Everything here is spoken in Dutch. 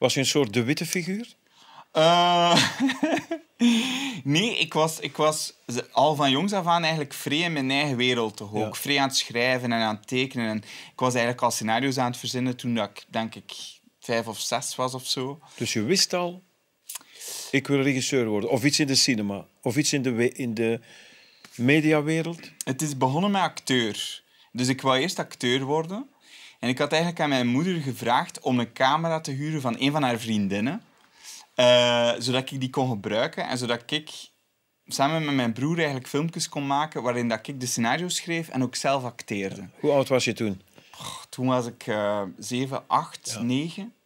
Was je een soort de witte figuur? Eh, nee, ik was, ik was al van jongs af aan eigenlijk vrij in mijn eigen wereld. Toch ook vrij aan het schrijven en aan tekenen. En ik was eigenlijk al scenario's aan het verzinnen toen ik, denk ik, vijf of zes was of zo. Dus je wist al, ik wil regisseur worden. Of iets in de cinema. Of iets in de, in de mediawereld. Het is begonnen met acteur. Dus ik wou eerst acteur worden. En ik had eigenlijk aan mijn moeder gevraagd om een camera te huren van een van haar vriendinnen. Eh, zodat ik die kon gebruiken en zodat ik samen met mijn broer eigenlijk filmpjes kon maken waarin dat ik de scenario's schreef en ook zelf acteerde. Hoe oud was je toen? toen was ik uh, 7, 8, 9.